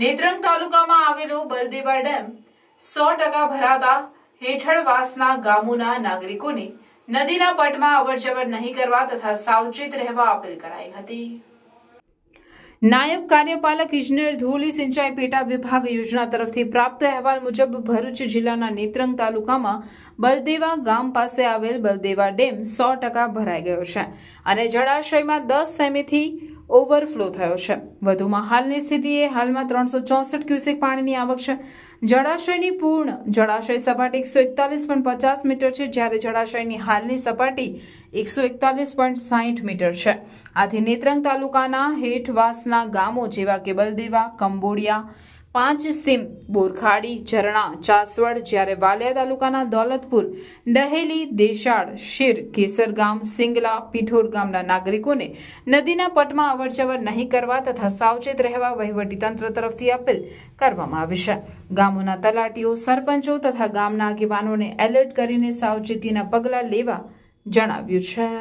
નેત્રંગ તાલુકામાં આવેલો બલદેવા ડેમ સો ટકા ભરાતા હેઠળવાસના ગામોના નાગરિકોને નદીના પટમાં અવરજવર નહીં કરવા તથા સાવચેત રહેવા અપીલ કરાઈ હતી નાયબ કાર્યપાલક ઇજનેર ધોલી સિંચાઈ પેટા વિભાગ યોજના તરફથી પ્રાપ્ત અહેવાલ મુજબ ભરૂચ જિલ્લાના નેત્રંગ તાલુકામાં બલદેવા ગામ પાસે આવેલ બલદેવા ડેમ સો ટકા ભરાઈ ગયો છે અને જળાશયમાં દસ સેમીથી ઓવરફ્લો થયો છે વધુમાં હાલની સ્થિતિએ હાલમાં ત્રણસો ચોસઠ ક્યુસેક પાણીની આવક છે જળાશયની પૂર્ણ જળાશય સપાટી એકસો એકતાલીસ પોઈન્ટ પચાસ મીટર છે જ્યારે જળાશયની હાલની સપાટી એકસો એકતાલીસ પોઈન્ટ સાહીઠ મીટર છે આથી નેત્રંગ તાલુકાના હેઠવાસના ગામો જેવા કે બલદેવા કંબોડિયા પાંચ સીમ બોરખાડી ઝરણા ચાસવડ જ્યારે વાલિયા તાલુકાના દોલતપુર ડહેલી દેશાળ શીર કેસર ગામ સિંગલા પીઠોર ગામના નાગરિકોને નદીના પટમાં અવરજવર નહીં કરવા તથા સાવચેત રહેવા વહીવટીતંત્ર તરફથી અપીલ કરવામાં આવી છે ગામોના તલાટીઓ સરપંચો તથા ગામના આગેવાનોને એલર્ટ કરીને સાવચેતીના પગલાં લેવા જણાવ્યું છે